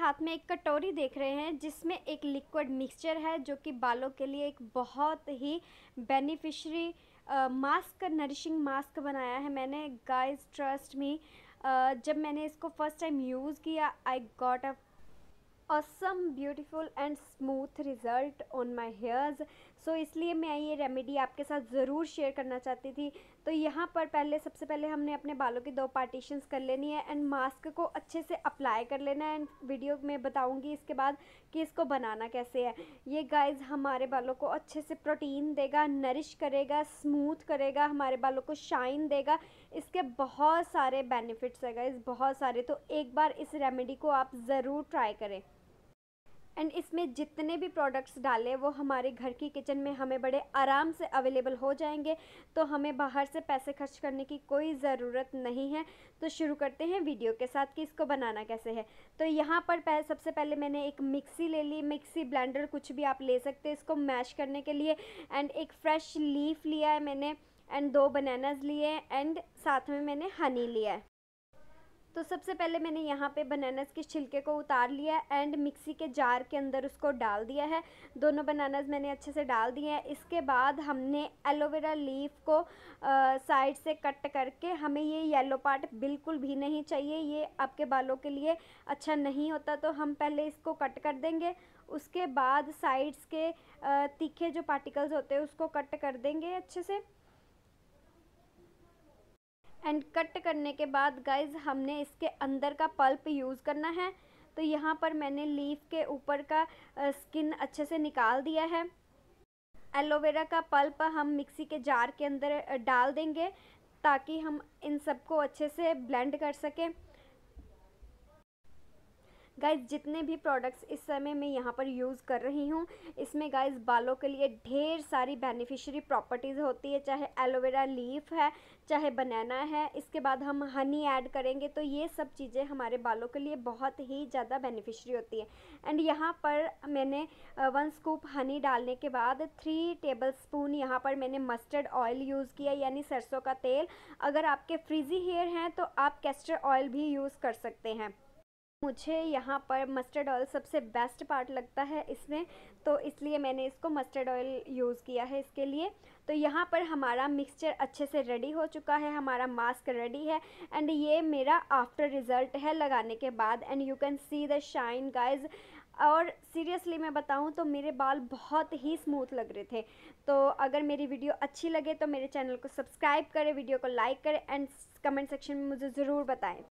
हाथ में एक कटोरी देख रहे हैं जिसमें एक लिक्विड मिक्सचर है जो कि बालों के लिए एक बहुत ही बेनिफिशरी मास्क नरिशिंग मास्क बनाया है मैंने गाइस ट्रस्ट मी जब मैंने इसको फर्स्ट टाइम यूज़ किया I got a awesome beautiful and smooth result on my hairs so इसलिए मैं ये रेमेडी आपके साथ ज़रूर शेयर करना चाहती थी तो यहाँ पर पहले सबसे पहले हमने अपने बालों की दो पार्टीशंस कर लेनी है एंड मास्क को अच्छे से अप्लाई कर लेना है एंड वीडियो में बताऊँगी इसके बाद कि इसको बनाना कैसे है ये गाइज हमारे बालों को अच्छे से प्रोटीन देगा नरिश करेगा स्मूथ करेगा हमारे बालों को शाइन देगा इसके बहुत सारे बेनिफिट्स है गाइज बहुत सारे तो एक बार इस रेमेडी को आप ज़रूर ट्राई करें एंड इसमें जितने भी प्रोडक्ट्स डाले वो हमारे घर की किचन में हमें बड़े आराम से अवेलेबल हो जाएंगे तो हमें बाहर से पैसे खर्च करने की कोई ज़रूरत नहीं है तो शुरू करते हैं वीडियो के साथ कि इसको बनाना कैसे है तो यहाँ पर पह, सबसे पहले मैंने एक मिक्सी ले ली मिक्सी ब्लेंडर कुछ भी आप ले सकते हैं इसको मैश करने के लिए एंड एक फ्रेश लीफ लिया है मैंने एंड दो बनानाज लिए एंड साथ में मैंने हनी लिया है तो सबसे पहले मैंने यहाँ पे बनानास के छिलके को उतार लिया एंड मिक्सी के जार के अंदर उसको डाल दिया है दोनों बनानास मैंने अच्छे से डाल दिए हैं इसके बाद हमने एलोवेरा लीफ को साइड से कट करके हमें ये येलो पार्ट बिल्कुल भी नहीं चाहिए ये आपके बालों के लिए अच्छा नहीं होता तो हम पहले इसको कट कर देंगे उसके बाद साइड्स के तीखे जो पार्टिकल्स होते हैं उसको कट कर देंगे अच्छे से एंड कट करने के बाद गाइज हमने इसके अंदर का पल्प यूज़ करना है तो यहाँ पर मैंने लीफ के ऊपर का स्किन अच्छे से निकाल दिया है एलोवेरा का पल्प हम मिक्सी के जार के अंदर डाल देंगे ताकि हम इन सबको अच्छे से ब्लेंड कर सकें गाइज जितने भी प्रोडक्ट्स इस समय मैं यहाँ पर यूज़ कर रही हूँ इसमें गाइज बालों के लिए ढेर सारी बेनिफिशरी प्रॉपर्टीज़ होती है चाहे एलोवेरा लीफ है चाहे बनाना है इसके बाद हम हनी ऐड करेंगे तो ये सब चीज़ें हमारे बालों के लिए बहुत ही ज़्यादा बेनिफिशरी होती है एंड यहाँ पर मैंने वन स्कूप हनी डालने के बाद थ्री टेबल स्पून यहाँ पर मैंने मस्टर्ड ऑयल यूज़ किया यानी सरसों का तेल अगर आपके फ्रीजी हेयर हैं तो आप कैस्टर ऑयल भी यूज़ कर सकते हैं मुझे यहाँ पर मस्टर्ड ऑयल सबसे बेस्ट पार्ट लगता है इसमें तो इसलिए मैंने इसको मस्टर्ड ऑयल यूज़ किया है इसके लिए तो यहाँ पर हमारा मिक्सचर अच्छे से रेडी हो चुका है हमारा मास्क रेडी है एंड ये मेरा आफ्टर रिज़ल्ट है लगाने के बाद and you can see the shine guys और सीरियसली मैं बताऊँ तो मेरे बाल बहुत ही स्मूथ लग रहे थे तो अगर मेरी वीडियो अच्छी लगे तो मेरे चैनल को सब्सक्राइब करें वीडियो को लाइक करें एंड कमेंट सेक्शन में मुझे ज़रूर बताएँ